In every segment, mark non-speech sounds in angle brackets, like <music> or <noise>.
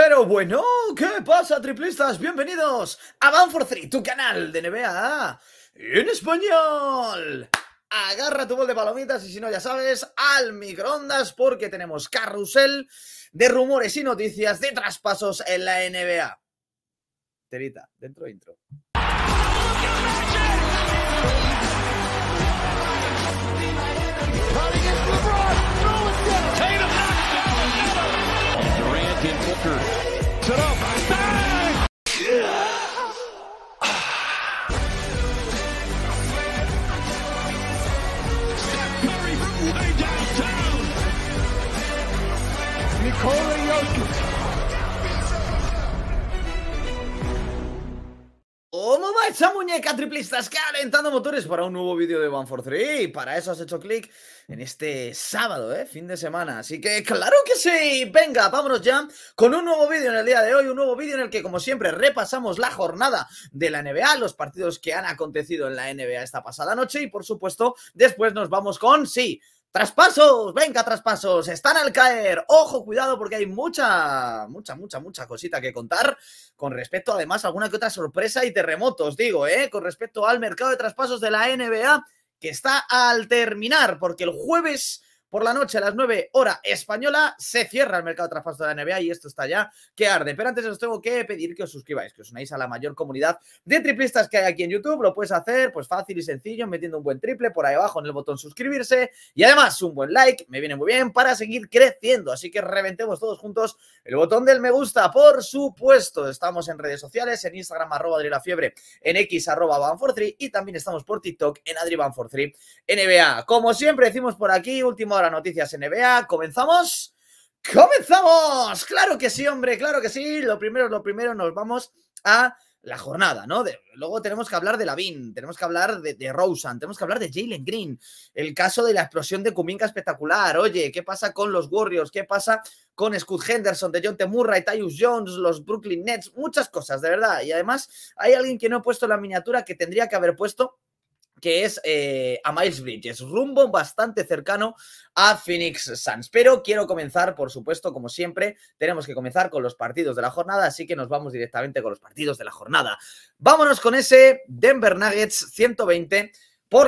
Pero bueno, ¿qué pasa, triplistas? Bienvenidos a Van for tu canal de NBA en español. Agarra tu bol de palomitas y si no, ya sabes, al microondas porque tenemos carrusel de rumores y noticias de traspasos en la NBA. Terita, dentro intro. record. Set up. Steph Curry from way downtown. Nicole ¿Cómo va esa muñeca triplistas calentando motores para un nuevo vídeo de One for Three? Y para eso has hecho clic en este sábado, ¿eh? Fin de semana. Así que, claro que sí. Venga, vámonos ya con un nuevo vídeo en el día de hoy. Un nuevo vídeo en el que, como siempre, repasamos la jornada de la NBA, los partidos que han acontecido en la NBA esta pasada noche. Y, por supuesto, después nos vamos con, sí, Traspasos, venga, traspasos, están al caer. Ojo, cuidado porque hay mucha, mucha, mucha, mucha cosita que contar con respecto además a alguna que otra sorpresa y terremotos, digo, ¿eh? con respecto al mercado de traspasos de la NBA que está al terminar porque el jueves por la noche a las 9 horas española se cierra el mercado de de la NBA y esto está ya que arde. Pero antes os tengo que pedir que os suscribáis, que os unáis a la mayor comunidad de triplistas que hay aquí en YouTube. Lo puedes hacer pues fácil y sencillo metiendo un buen triple por ahí abajo en el botón suscribirse y además un buen like, me viene muy bien para seguir creciendo. Así que reventemos todos juntos el botón del me gusta, por supuesto. Estamos en redes sociales, en Instagram arroba la Fiebre, en X arroba Van3 y también estamos por TikTok en Adri Van 3 NBA. Como siempre decimos por aquí, último ahora noticias NBA. ¿Comenzamos? ¡Comenzamos! ¡Claro que sí, hombre! ¡Claro que sí! Lo primero, lo primero, nos vamos a la jornada, ¿no? luego tenemos que hablar de Lavin, tenemos que hablar de, de Rosen, tenemos que hablar de Jalen Green, el caso de la explosión de Kuminka espectacular, oye, ¿qué pasa con los Warriors? ¿Qué pasa con Scott Henderson, de John Temurra y Tyus Jones, los Brooklyn Nets? Muchas cosas, de verdad. Y además hay alguien que no ha puesto la miniatura que tendría que haber puesto que es eh, a Miles Bridges, rumbo bastante cercano a Phoenix Suns. Pero quiero comenzar, por supuesto, como siempre, tenemos que comenzar con los partidos de la jornada, así que nos vamos directamente con los partidos de la jornada. Vámonos con ese Denver Nuggets 120. por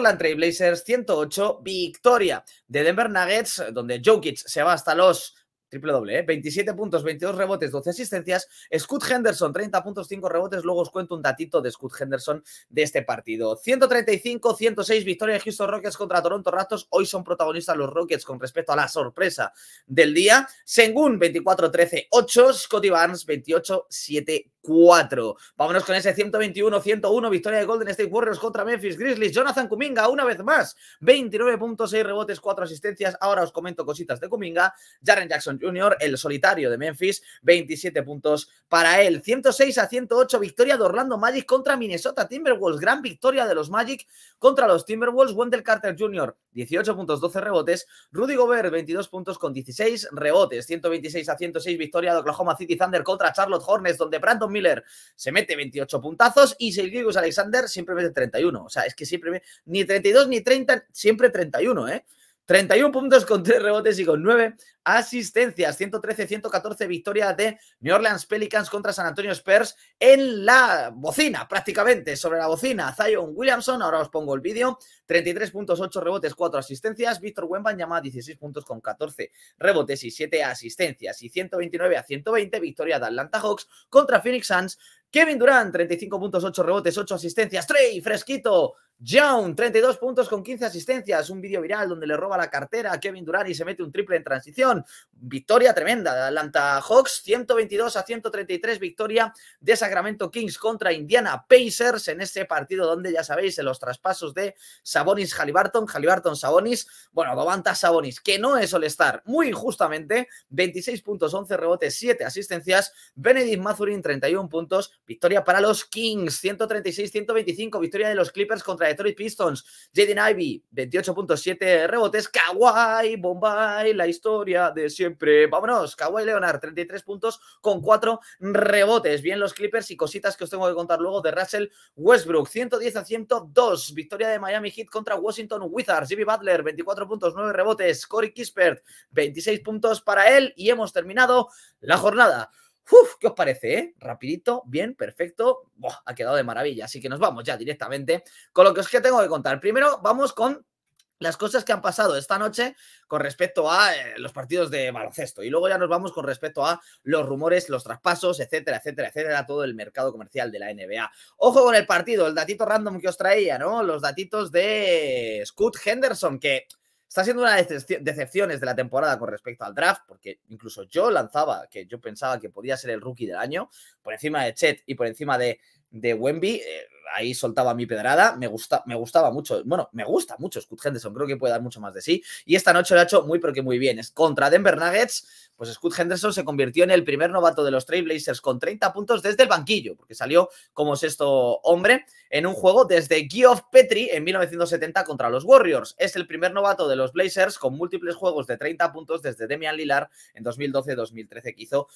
Portland Blazers 108, victoria de Denver Nuggets, donde Jokic se va hasta los triple doble, 27 ¿eh? puntos, 22 rebotes, 12 asistencias. Scott Henderson, 30 puntos, 5 rebotes. Luego os cuento un datito de Scott Henderson de este partido. 135, 106, victoria de Houston Rockets contra Toronto Raptors. Hoy son protagonistas los Rockets con respecto a la sorpresa del día. Sengun, 24, 13, 8. Scotty Barnes, 28, 7, 4. Vámonos con ese 121-101, victoria de Golden State Warriors contra Memphis Grizzlies. Jonathan Kuminga, una vez más, 29.6 rebotes, 4 asistencias. Ahora os comento cositas de Kuminga. Jaren Jackson Jr., el solitario de Memphis, 27 puntos para él. 106 a 108, victoria de Orlando Magic contra Minnesota Timberwolves. Gran victoria de los Magic contra los Timberwolves. Wendell Carter Jr., 18 puntos, 12 rebotes. Rudy Gobert, 22 puntos con 16 rebotes. 126 a 106, victoria de Oklahoma City Thunder contra Charlotte Hornets, donde Brandon Miller se mete 28 puntazos y es Alexander siempre mete 31. O sea, es que siempre, ni 32 ni 30, siempre 31, ¿eh? 31 puntos con 3 rebotes y con 9 asistencias. 113-114 victoria de New Orleans Pelicans contra San Antonio Spurs en la bocina, prácticamente, sobre la bocina. Zion Williamson, ahora os pongo el vídeo, 33 puntos, 8 rebotes, 4 asistencias. Víctor Wembanyama, llama 16 puntos con 14 rebotes y 7 asistencias. Y 129 a 120 victoria de Atlanta Hawks contra Phoenix Suns. Kevin Durant, 35 puntos, 8 rebotes, 8 asistencias. Trey, fresquito, Young, 32 puntos con 15 asistencias, un vídeo viral donde le roba la cartera a Kevin Durant y se mete un triple en transición. Victoria tremenda de Atlanta Hawks, 122 a 133, victoria de Sacramento Kings contra Indiana Pacers en este partido donde ya sabéis en los traspasos de Sabonis Halliburton, Halliburton Sabonis, bueno, Dovanta Sabonis, que no es all muy injustamente, 26 puntos, 11 rebotes, 7 asistencias, Benedict Mazurin 31 puntos, victoria para los Kings, 136-125, victoria de los Clippers contra Detroit Pistons. Jaden Ivey, 28.7 rebotes. Kawhi, Bombay, la historia de siempre. Vámonos, Kawhi Leonard, 33 puntos con 4 rebotes. Bien los Clippers y cositas que os tengo que contar luego de Russell Westbrook. 110 a 102, victoria de Miami Heat contra Washington Wizards. Jimmy Butler, 24.9 rebotes. Corey Kispert, 26 puntos para él. Y hemos terminado la jornada. Uf, ¿qué os parece? Eh? Rapidito, bien, perfecto. ha quedado de maravilla. Así que nos vamos ya directamente con lo que os que tengo que contar. Primero, vamos con las cosas que han pasado esta noche con respecto a eh, los partidos de baloncesto. Y luego ya nos vamos con respecto a los rumores, los traspasos, etcétera, etcétera, etcétera, todo el mercado comercial de la NBA. Ojo con el partido, el datito random que os traía, ¿no? Los datitos de Scott Henderson, que Está siendo una de las decepciones de la temporada con respecto al draft, porque incluso yo lanzaba que yo pensaba que podía ser el rookie del año, por encima de Chet y por encima de de Wemby, eh, ahí soltaba mi pedrada, me, me gustaba mucho, bueno, me gusta mucho Scott Henderson, creo que puede dar mucho más de sí, y esta noche lo ha hecho muy pero que muy bien, es contra Denver Nuggets, pues Scott Henderson se convirtió en el primer novato de los Blazers con 30 puntos desde el banquillo, porque salió como sexto hombre en un juego desde Geoff Petri en 1970 contra los Warriors, es el primer novato de los Blazers con múltiples juegos de 30 puntos desde Demian Lillard en 2012-2013 que hizo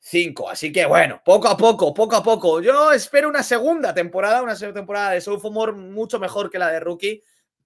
5. Así que bueno, poco a poco, poco a poco. Yo espero una segunda temporada, una segunda temporada de Sophomore mucho mejor que la de Rookie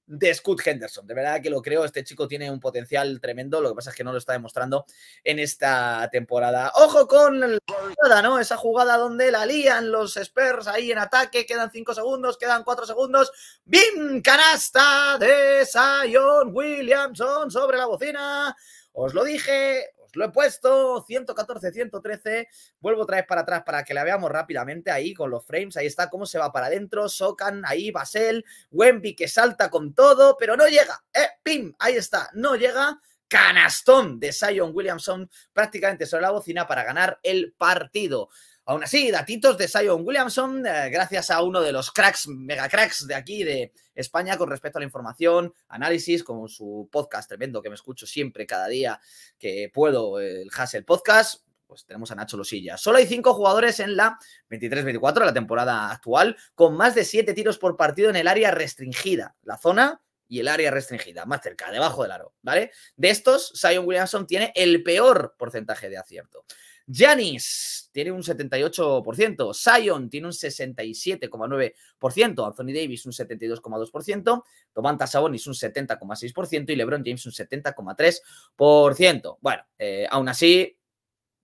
de Scott Henderson. De verdad que lo creo, este chico tiene un potencial tremendo, lo que pasa es que no lo está demostrando en esta temporada. Ojo con la jugada, ¿no? Esa jugada donde la lían los Spurs ahí en ataque, quedan 5 segundos, quedan 4 segundos. ¡Bim! Canasta de Zion Williamson sobre la bocina. Os lo dije, pues lo he puesto 114, 113. Vuelvo otra vez para atrás para que la veamos rápidamente ahí con los frames. Ahí está cómo se va para adentro. Socan, ahí Basel, Wemby que salta con todo, pero no llega. ¡Eh! pim, ahí está, no llega canastón de Sion Williamson prácticamente sobre la bocina para ganar el partido. Aún así, datitos de Sion Williamson, eh, gracias a uno de los cracks, mega cracks de aquí, de España, con respecto a la información, análisis, con su podcast tremendo que me escucho siempre, cada día que puedo, el Hassel Podcast, pues tenemos a Nacho Losilla. Solo hay cinco jugadores en la 23-24, la temporada actual, con más de siete tiros por partido en el área restringida, la zona y el área restringida, más cerca, debajo del aro, ¿vale? De estos, Sion Williamson tiene el peor porcentaje de acierto. Giannis tiene un 78%, Sion tiene un 67,9%, Anthony Davis un 72,2%, Tomanta Sabonis un 70,6% y LeBron James un 70,3%. Bueno, eh, aún así,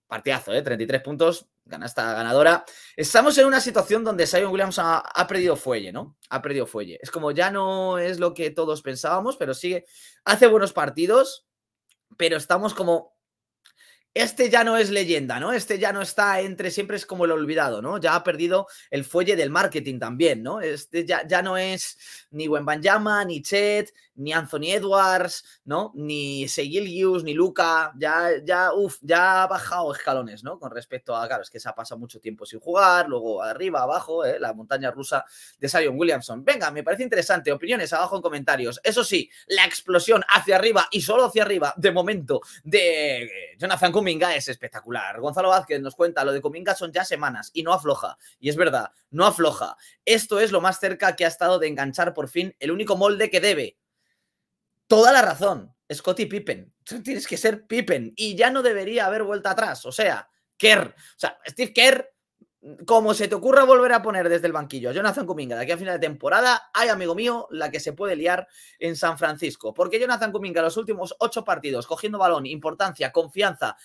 partidazo, ¿eh? 33 puntos, gana esta ganadora. Estamos en una situación donde Sion Williams ha, ha, perdido fuelle, ¿no? Ha perdido fuelle. Es como ya no es lo que todos pensábamos, pero sigue, hace buenos partidos, pero estamos como este ya no es leyenda, ¿no? Este ya no está entre, siempre es como el olvidado, ¿no? Ya ha perdido el fuelle del marketing también, ¿no? Este ya, ya no es ni jama ni Chet, ni Anthony Edwards, ¿no? Ni Segilius, ni Luca, ya, ya, uff, ya ha bajado escalones, ¿no? Con respecto a, claro, es que se ha pasado mucho tiempo sin jugar, luego arriba, abajo, ¿eh? la montaña rusa de Sion Williamson. Venga, me parece interesante, opiniones abajo en comentarios. Eso sí, la explosión hacia arriba y solo hacia arriba, de momento, de eh, Jonathan Cominga es espectacular. Gonzalo Vázquez nos cuenta, lo de Cominga son ya semanas y no afloja. Y es verdad, no afloja. Esto es lo más cerca que ha estado de enganchar por fin el único molde que debe. Toda la razón, Scotty Pippen. Tú tienes que ser Pippen y ya no debería haber vuelta atrás. O sea, Kerr. O sea, Steve Kerr como se te ocurra volver a poner desde el banquillo a Jonathan Cuminga, de aquí a final de temporada, hay, amigo mío, la que se puede liar en San Francisco. Porque Jonathan Cuminga, los últimos ocho partidos, cogiendo balón, importancia, confianza,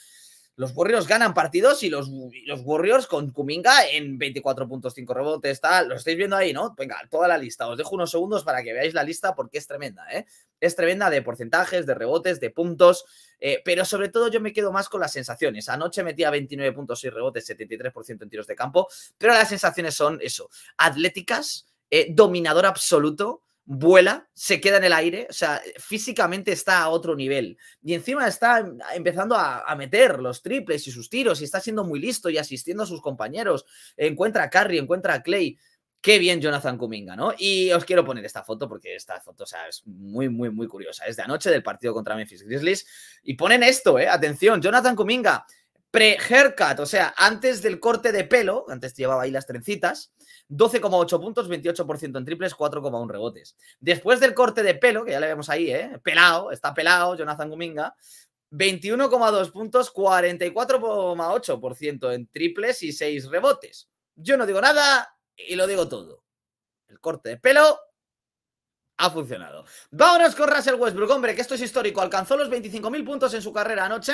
los Warriors ganan partidos y los, los Warriors con Kuminga en 24.5 rebotes, tal. Lo estáis viendo ahí, ¿no? Venga, toda la lista. Os dejo unos segundos para que veáis la lista porque es tremenda, ¿eh? Es tremenda de porcentajes, de rebotes, de puntos. Eh, pero sobre todo yo me quedo más con las sensaciones. Anoche metía 29 puntos y rebotes, 73% en tiros de campo. Pero las sensaciones son eso, atléticas, eh, dominador absoluto vuela, se queda en el aire, o sea, físicamente está a otro nivel. Y encima está em, empezando a, meter los triples y sus tiros y está siendo muy listo y asistiendo a sus compañeros. Encuentra a Carrie, encuentra a Clay. Qué bien Jonathan Kuminga, ¿no? Y os quiero poner esta foto porque esta foto, o sea, es muy, muy, muy curiosa. Es de anoche del partido contra Memphis Grizzlies. Y ponen esto, ¿eh? Atención, Jonathan Kuminga, pre-haircut, o sea, antes del corte de pelo, antes llevaba ahí las trencitas, 12,8 puntos, 28% en triples, 4,1 rebotes. Después del corte de pelo, que ya le vemos ahí, ¿eh? pelado, está pelado Jonathan Guminga, 21,2 puntos, 44,8% en triples y 6 rebotes. Yo no digo nada y lo digo todo. El corte de pelo ha funcionado. Vámonos con Russell Westbrook, hombre, que esto es histórico. Alcanzó los 25.000 puntos en su carrera anoche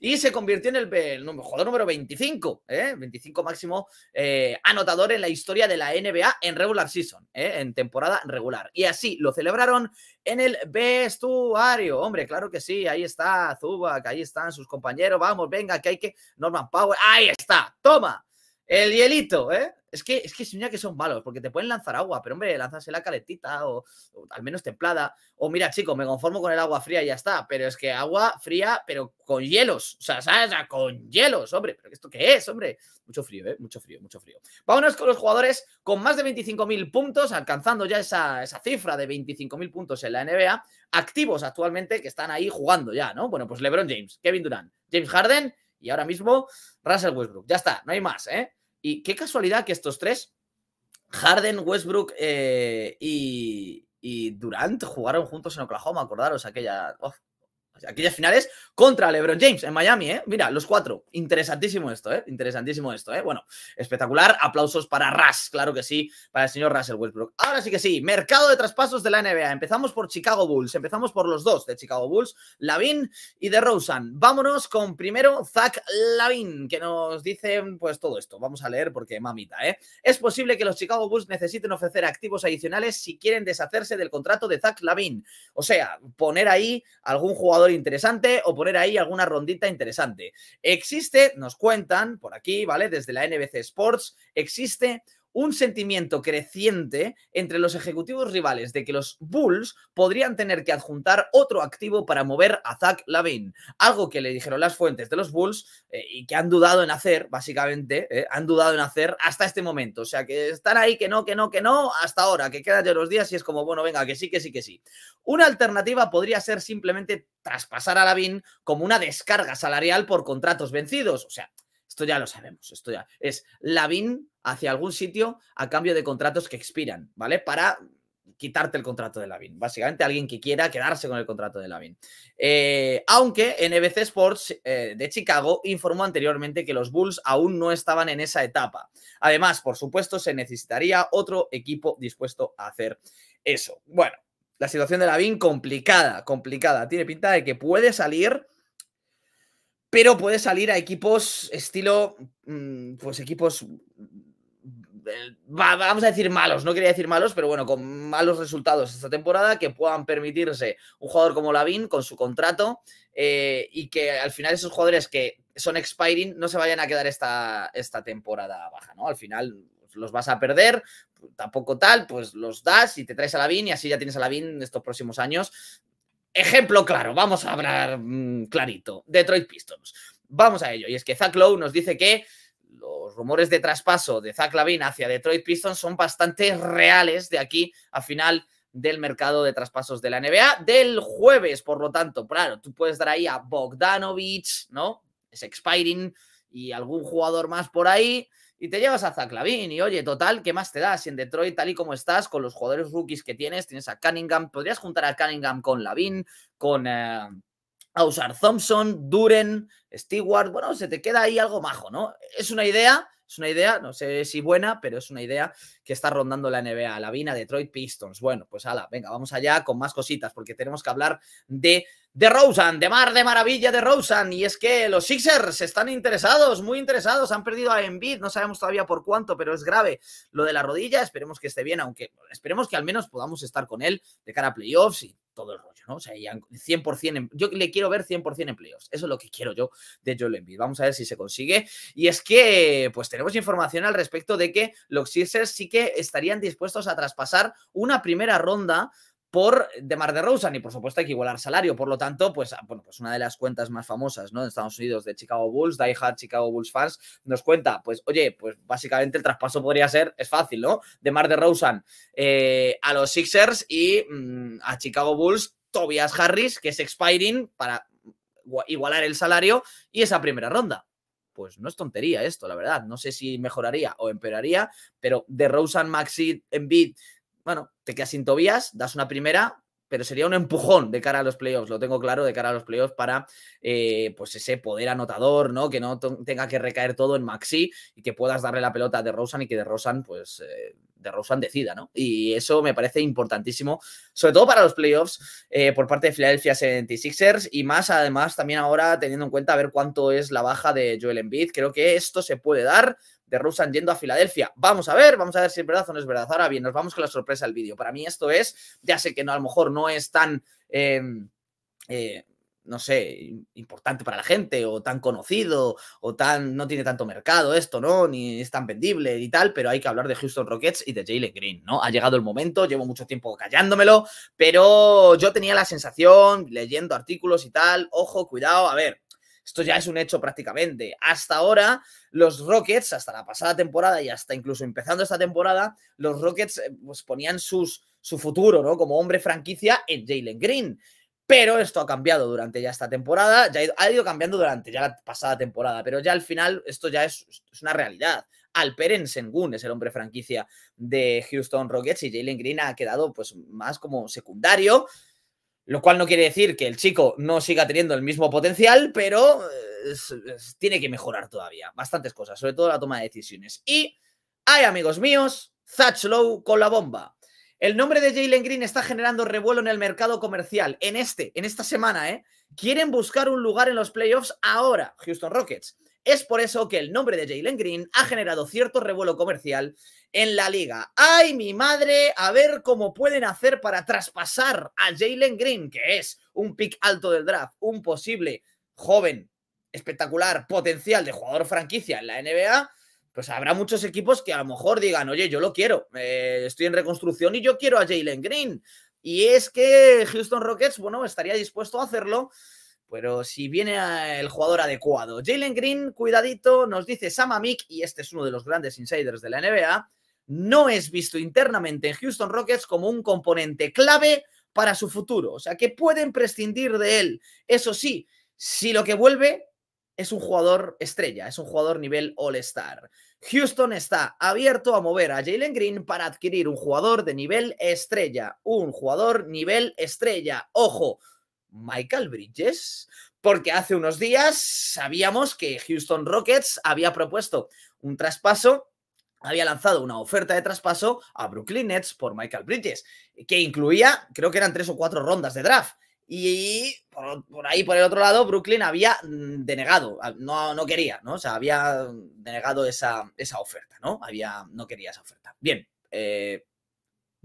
y se convirtió en el, jugador número 25, ¿eh? 25 máximo eh, anotador en la historia de la NBA en regular season, ¿eh? en temporada regular. Y así lo celebraron en el vestuario. Hombre, claro que sí, ahí está Zubac, ahí están sus compañeros. Vamos, venga, que hay que. Norman Power, ahí está, toma el hielito, ¿eh? Es que, es que que son malos, porque te pueden lanzar agua, pero hombre, lánzase la caletita o, al menos templada. O mira, chico, me conformo con el agua fría y ya está. Pero es que agua fría, pero con hielos. O sea, Con hielos, hombre. ¿Pero esto qué es, hombre? Mucho frío, ¿eh? Mucho frío, mucho frío. Vámonos con los jugadores con más de 25.000 puntos, alcanzando ya esa, esa cifra de 25.000 puntos en la NBA, activos actualmente que están ahí jugando ya, ¿no? Bueno, pues LeBron James, Kevin Durant, James Harden y ahora mismo Russell Westbrook. Ya está, no hay más, ¿eh? Y qué casualidad que estos tres, Harden, Westbrook eh, y, Durant, jugaron juntos en Oklahoma, acordaros aquella... Pues aquellas finales contra LeBron James en Miami, ¿eh? Mira, los cuatro. Interesantísimo esto, ¿eh? Interesantísimo esto, ¿eh? Bueno, espectacular. Aplausos para Ras, claro que sí, para el señor Russell Westbrook. Ahora sí que sí, mercado de traspasos de la NBA. Empezamos por Chicago Bulls, empezamos por los dos de Chicago Bulls, Lavin y de DeRozan. Vámonos con primero Zach Lavin, que nos dice pues todo esto. Vamos a leer porque mamita, ¿eh? Es posible que los Chicago Bulls necesiten ofrecer activos adicionales si quieren deshacerse del contrato de Zach Lavin. O sea, poner ahí algún jugador interesante o poner ahí alguna rondita interesante. Existe, nos cuentan por aquí, ¿vale? Desde la NBC Sports, existe un sentimiento creciente entre los ejecutivos rivales de que los Bulls podrían tener que adjuntar otro activo para mover a Zach Lavin, algo que le dijeron las fuentes de los Bulls eh, y que han dudado en hacer, básicamente, eh, han dudado en hacer hasta este momento. O sea, que están ahí, que no, que no, que no, hasta ahora, que quedan ya los días y es como, bueno, venga, que sí, que sí, que sí. Una alternativa podría ser simplemente traspasar a Lavin como una descarga salarial por contratos vencidos. O sea, esto ya lo sabemos, esto ya es lavin hacia algún sitio a cambio de contratos que expiran, ¿vale? Para quitarte el contrato de lavin Básicamente alguien que quiera quedarse con el contrato de lavin eh, aunque NBC Sports eh, de Chicago informó anteriormente que los Bulls aún no estaban en esa etapa. Además, por supuesto, se necesitaría otro equipo dispuesto a hacer eso. Bueno, la situación de lavin complicada, complicada. Tiene pinta de que puede salir pero puede salir a equipos estilo, mm, pues equipos, vamos a decir malos, no quería decir malos, pero bueno, con malos resultados esta temporada, que puedan permitirse un jugador como Lavín con su contrato eh, y que al final esos jugadores que son expiring no se vayan a quedar esta, esta temporada baja, ¿no? Al final los vas a perder, tampoco tal, pues los das y te traes a Lavín y así ya tienes a Lavín estos próximos años Ejemplo claro, vamos a hablar mm, clarito. Detroit Pistons. Vamos a ello. Y es que Zach Lowe nos dice que los rumores de traspaso de Zach Lavin hacia Detroit Pistons son bastante reales de aquí a final del mercado de traspasos de la NBA del jueves. Por lo tanto, claro, tú puedes dar ahí a Bogdanovich, ¿no? Es expiring y algún jugador más por ahí y te llevas a Zach Lavin Y oye, total, ¿qué más te das? En Detroit, tal y como estás, con los jugadores rookies que tienes, tienes a Cunningham, podrías juntar a Cunningham con Lavin, con eh, Ausar Thompson, Duren, Stewart. Bueno, se te queda ahí algo majo, ¿no? Es una idea, es una idea, no sé si buena, pero es una idea que está rondando la NBA. Lavin a Detroit Pistons. Bueno, pues ala, venga, vamos allá con más cositas, porque tenemos que hablar de de Rosen, de mar de maravilla de Rosen. Y es que los Sixers están interesados, muy interesados. Han perdido a Embiid, no sabemos todavía por cuánto, pero es grave lo de la rodilla. Esperemos que esté bien, aunque esperemos que al menos podamos estar con él de cara a playoffs y todo el rollo, ¿no? O sea, 100%, yo le quiero ver 100% en playoffs. Eso es lo que quiero yo de Joel Embiid. Vamos a ver si se consigue. Y es que, pues tenemos información al respecto de que los Sixers sí que estarían dispuestos a traspasar una primera ronda por Demar de y por supuesto hay que igualar salario, por lo tanto, pues, ah, bueno, pues una de las cuentas más famosas, ¿no? En Estados Unidos de Chicago Bulls, Die Hard Chicago Bulls fans, nos cuenta, pues, oye, pues básicamente el traspaso podría ser, es fácil, ¿no? Demar de eh, a los Sixers y mm, a Chicago Bulls, Tobias Harris, que es expiring para igualar el salario y esa primera ronda pues no es tontería esto, la verdad. No sé si mejoraría o empeoraría, pero de Rosen, Maxi, bid bueno, te quedas sin Tobías, das una primera, pero sería un empujón de cara a los playoffs, lo tengo claro, de cara a los playoffs para eh, pues ese poder anotador, ¿no? Que no tenga que recaer todo en Maxi y que puedas darle la pelota de Rosan y que de Rosan, pues, eh, de decida, ¿no? Y eso me parece importantísimo, sobre todo para los playoffs eh, por parte de Philadelphia 76ers y más además también ahora teniendo en cuenta a ver cuánto es la baja de Joel Embiid, creo que esto se puede dar de Rusan yendo a Filadelfia. Vamos a ver, vamos a ver si es verdad o no es verdad. Ahora bien, nos vamos con la sorpresa del vídeo. Para mí esto es, ya sé que no, a lo mejor no es tan... Em, eh, no sé, importante para la gente o tan conocido o tan no tiene tanto mercado esto, ¿no? Ni es tan vendible y tal, pero hay que hablar de Houston Rockets y de Jalen Green, ¿no? Ha llegado el momento, llevo mucho tiempo callándomelo, pero yo tenía la sensación, leyendo artículos y tal, ojo, cuidado, a ver, esto ya es un hecho prácticamente. Hasta ahora, los Rockets, hasta la pasada temporada y hasta incluso empezando esta temporada, los Rockets eh, pues, ponían su futuro ¿no? como hombre franquicia en Jalen Green. Pero esto ha cambiado durante ya esta temporada, ya ha ido, cambiando durante ya la pasada temporada, pero ya al final esto ya es, una realidad. Alperen Sengun es el hombre franquicia de Houston Rockets y Jalen Green ha quedado pues más como secundario lo cual no quiere decir que el chico no siga teniendo el mismo potencial, pero eh, tiene que mejorar todavía. Bastantes cosas, sobre todo la toma de decisiones. Y, hay amigos míos, Thatch Low con la bomba. El nombre de Jalen Green está generando revuelo en el mercado comercial, en este, en esta semana, ¿eh? Quieren buscar un lugar en los playoffs ahora, Houston Rockets. Es por eso que el nombre de Jalen Green ha generado cierto revuelo comercial en la liga. ¡Ay, mi madre! A ver cómo pueden hacer para traspasar a Jalen Green, que es un pick alto del draft, un posible joven, espectacular, potencial de jugador franquicia en la NBA pues habrá muchos equipos que a lo mejor digan, oye, yo lo quiero, eh, estoy en reconstrucción y yo quiero a Jalen Green. Y es que Houston Rockets, bueno, estaría dispuesto a hacerlo, pero si viene eh, el jugador adecuado. Jalen Green, cuidadito, nos dice Sam Amick, y este es uno de los grandes insiders de la NBA, no es visto internamente en Houston Rockets como un componente clave para su futuro. O sea, que pueden prescindir de él. Eso sí, si lo que vuelve es un jugador estrella, es un jugador nivel All-Star. Houston está abierto a mover a Jalen Green para adquirir un jugador de nivel estrella, un jugador nivel estrella. Ojo, Michael Bridges, porque hace unos días sabíamos que Houston Rockets había propuesto un traspaso había lanzado una oferta de traspaso a Brooklyn Nets por Michael Bridges, que incluía, creo que eran tres o cuatro rondas de draft. Y por, ahí, por el otro lado, Brooklyn había mm, denegado, ah, no, no quería, ¿no? O sea, había mm, denegado esa, oferta, ¿no? Había, no quería esa oferta. Bien, eh,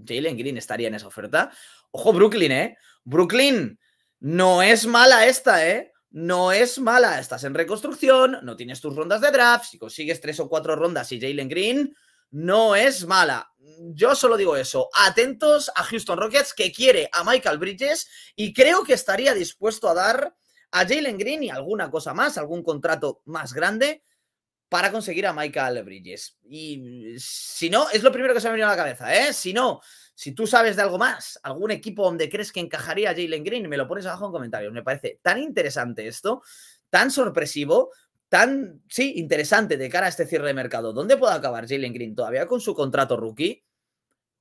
Jalen Green estaría en esa oferta. Ojo, Brooklyn, ¿eh? Brooklyn, no es mala esta, ¿eh? No es mala, estás en reconstrucción, no tienes tus rondas de draft, si consigues tres o cuatro rondas y Jalen Green, no es mala. Yo solo digo eso. Atentos a Houston Rockets, que quiere a Michael Bridges y creo que estaría dispuesto a dar a Jalen Green y alguna cosa más, algún contrato más grande para conseguir a Michael Bridges. Y si no, es lo primero que se me ha venido a la cabeza, ¿eh? Si no, si tú sabes de algo más, algún equipo donde crees que encajaría a Jalen Green, me lo pones abajo en comentarios. Me parece tan interesante esto, tan sorpresivo, tan, sí, interesante de cara a este cierre de mercado. ¿Dónde puede acabar Jalen Green todavía con su contrato rookie?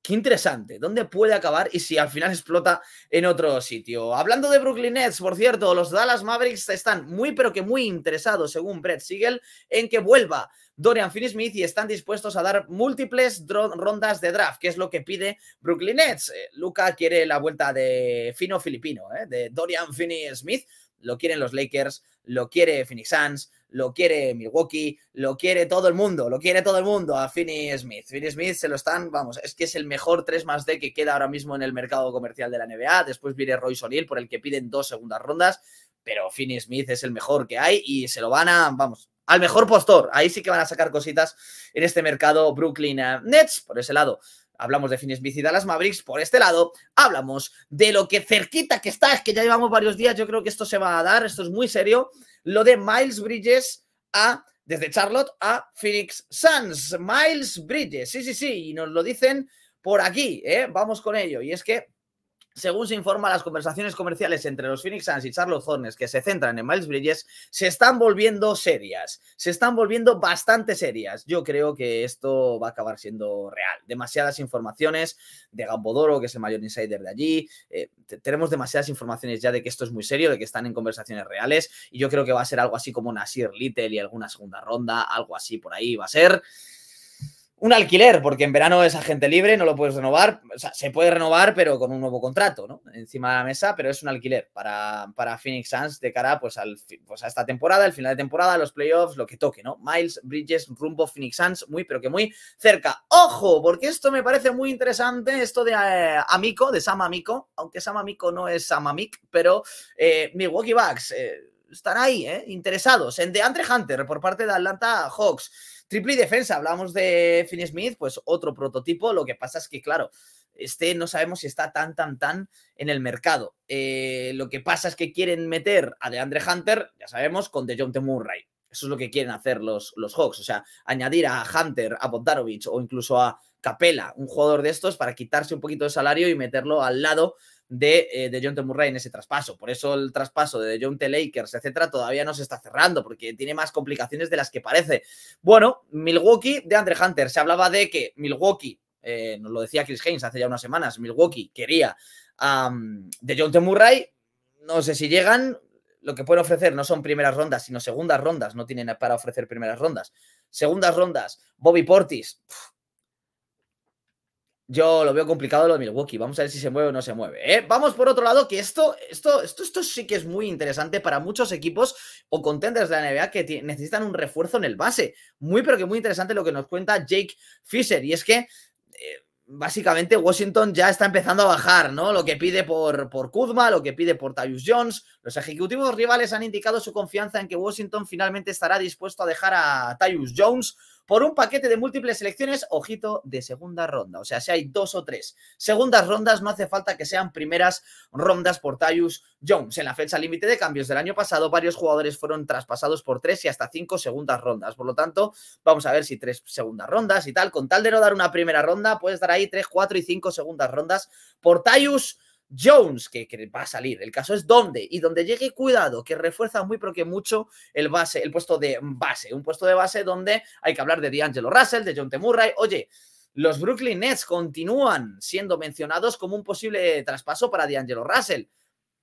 Qué interesante. ¿Dónde puede acabar y si al final explota en otro sitio? Hablando de Brooklyn Nets, por cierto, los Dallas Mavericks están muy pero que muy interesados, según Brett Siegel, en que vuelva Dorian Finney-Smith y están dispuestos a dar múltiples rondas de draft, que es lo que pide Brooklyn Nets. Eh, Luca quiere la vuelta de Fino Filipino, ¿eh? de Dorian Finney-Smith. Lo quieren los Lakers, lo quiere Phoenix Suns, lo quiere Milwaukee, lo quiere todo el mundo, lo quiere todo el mundo a Finney Smith. Finney Smith se lo están, vamos, es que es el mejor 3 más D que queda ahora mismo en el mercado comercial de la NBA. Después viene Royce O'Neill, por el que piden dos segundas rondas, pero Finney Smith es el mejor que hay y se lo van a, vamos, al mejor postor. Ahí sí que van a sacar cositas en este mercado Brooklyn Nets, por ese lado hablamos de Finis Smith y Dallas Mavericks. Por este lado, hablamos de lo que cerquita que está, es que ya llevamos varios días, yo creo que esto se va a dar, esto es muy serio lo de Miles Bridges a, desde Charlotte a Phoenix Suns. Miles Bridges, sí, sí, sí, y nos lo dicen por aquí, ¿eh? vamos con ello. Y es que según se informa, las conversaciones comerciales entre los Phoenix Suns y Charles Hornets, que se centran en Miles Bridges, se están volviendo serias. Se están volviendo bastante serias. Yo creo que esto va a acabar siendo real. Demasiadas informaciones de Gambodoro, que es el mayor insider de allí. Eh, tenemos demasiadas informaciones ya de que esto es muy serio, de que están en conversaciones reales. Y yo creo que va a ser algo así como Nasir Little y alguna segunda ronda, algo así por ahí va a ser un alquiler, porque en verano es agente libre, no lo puedes renovar. O sea, se puede renovar, pero con un nuevo contrato, ¿no? Encima de la mesa, pero es un alquiler para, para Phoenix Suns de cara pues, al, pues, a esta temporada, el final de temporada, los playoffs, lo que toque, ¿no? Miles, Bridges, rumbo Phoenix Suns, muy, pero que muy cerca. ¡Ojo! Porque esto me parece muy interesante, esto de eh, Amico, de Sam Amico, aunque Sam Amico no es Sam Amic, pero eh, Milwaukee Bucks. Eh, están ahí, ¿eh? interesados en Andre Hunter por parte de Atlanta Hawks. Triple y defensa, hablamos de Finn Smith, pues otro prototipo. Lo que pasa es que, claro, este no sabemos si está tan, tan, tan en el mercado. Eh, lo que pasa es que quieren meter a DeAndre Hunter, ya sabemos, con DeJounte Murray. Eso es lo que quieren hacer los, los Hawks. O sea, añadir a Hunter, a Bogdanovich o incluso a Capela, un jugador de estos, para quitarse un poquito de salario y meterlo al lado de, eh, de John T. Murray en ese traspaso. Por eso el traspaso de John T. Lakers, etcétera, todavía no se está cerrando porque tiene más complicaciones de las que parece. Bueno, Milwaukee de Andre Hunter. Se hablaba de que Milwaukee, eh, nos lo decía Chris Haynes hace ya unas semanas, Milwaukee quería de John T. Murray. No sé si llegan, lo que pueden ofrecer no son primeras rondas, sino segundas rondas. No tienen para ofrecer primeras rondas. Segundas rondas, Bobby Portis. Yo lo veo complicado lo de Milwaukee. Vamos a ver si se mueve o no se mueve. ¿eh? Vamos por otro lado, que esto, esto, esto, esto sí que es muy interesante para muchos equipos o contenders de la NBA que necesitan un refuerzo en el base. Muy, pero que muy interesante lo que nos cuenta Jake Fisher. Y es que eh, básicamente Washington ya está empezando a bajar, ¿no? Lo que pide por, por Kuzma, lo que pide por Tyus Jones, los ejecutivos rivales han indicado su confianza en que Washington finalmente estará dispuesto a dejar a Tyus Jones por un paquete de múltiples selecciones, ojito, de segunda ronda. O sea, si hay dos o tres segundas rondas, no hace falta que sean primeras rondas por Tyus Jones. En la fecha límite de cambios del año pasado, varios jugadores fueron traspasados por tres y hasta cinco segundas rondas. Por lo tanto, vamos a ver si tres segundas rondas y tal. Con tal de no dar una primera ronda, puedes dar ahí tres, cuatro y cinco segundas rondas por Tyus Jones, que, va a salir. El caso es dónde. Y donde llegue, cuidado, que refuerza muy pero que mucho el base, el puesto de base. Un puesto de base donde hay que hablar de D'Angelo Russell, de John T. Murray. Oye, los Brooklyn Nets continúan siendo mencionados como un posible traspaso para D'Angelo Russell.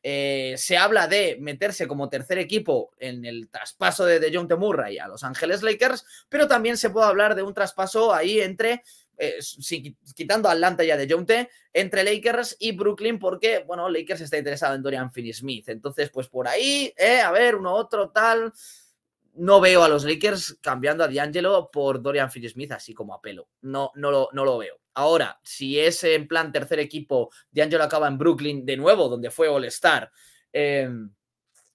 Eh, se habla de meterse como tercer equipo en el traspaso de, de John T. Murray a Los Ángeles Lakers, pero también se puede hablar de un traspaso ahí entre eh, quitando a Atlanta ya de Jonte, entre Lakers y Brooklyn, porque, bueno, Lakers está interesado en Dorian Finney-Smith. Entonces, pues por ahí, eh, a ver, uno, otro, tal. No veo a los Lakers cambiando a D'Angelo por Dorian Finney-Smith, así como a pelo. No, no, lo, no lo veo. Ahora, si es en plan tercer equipo, D'Angelo acaba en Brooklyn de nuevo, donde fue All-Star. Eh,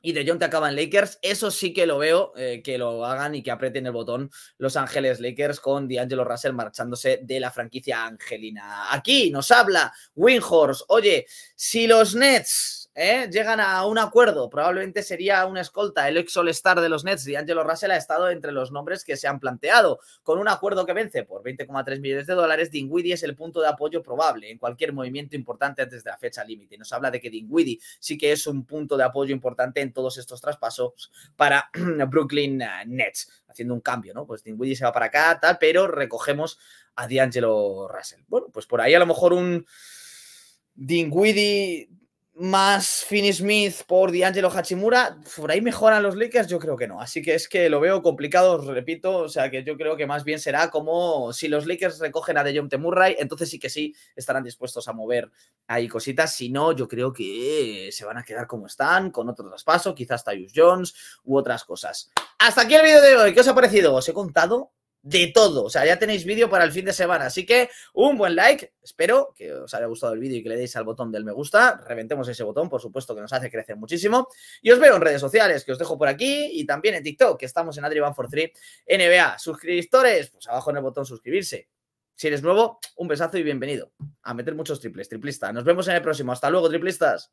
y De John te acaban Lakers. Eso sí que lo veo, eh, que lo hagan y que apreten el botón Los Ángeles Lakers con D'Angelo Russell marchándose de la franquicia angelina. Aquí nos habla Winhorse. Oye, si los Nets ¿eh? llegan a un acuerdo. Probablemente sería una escolta. El ex All-Star de los Nets, D'Angelo Russell, ha estado entre los nombres que se han planteado. Con un acuerdo que vence por 20,3 millones de dólares, Dingwiddie es el punto de apoyo probable en cualquier movimiento importante antes de la fecha límite. Nos habla de que Dingwiddie sí que es un punto de apoyo importante en todos estos traspasos para <clears throat> Brooklyn eh, Nets, haciendo un cambio, ¿no? Pues Dingwiddie se va para acá, tal, pero recogemos a D'Angelo Russell. Bueno, pues por ahí a lo mejor un Dingwiddie más Finney Smith por D'Angelo Hachimura, por ahí mejoran los Lakers, yo creo que no. Así que es que lo veo complicado, repito, o sea que yo creo que más bien será como si los Lakers recogen a DeJounte Murray, entonces sí que sí estarán dispuestos a mover ahí cositas, si no, yo creo que se van a quedar como están, con otro traspaso, quizás Tyus Jones u otras cosas. Hasta aquí el vídeo de hoy, ¿qué os ha parecido? Os he contado de todo. O sea, ya tenéis vídeo para el fin de semana. Así que un buen like. Espero que os haya gustado el vídeo y que le deis al botón del me gusta. Reventemos ese botón, por supuesto, que nos hace crecer muchísimo. Y os veo en redes sociales, que os dejo por aquí y también en TikTok, que estamos en Adrian for 3 NBA. Suscriptores, pues abajo en el botón suscribirse. Si eres nuevo, un besazo y bienvenido. A meter muchos triples, triplistas. Nos vemos en el próximo. Hasta luego, triplistas.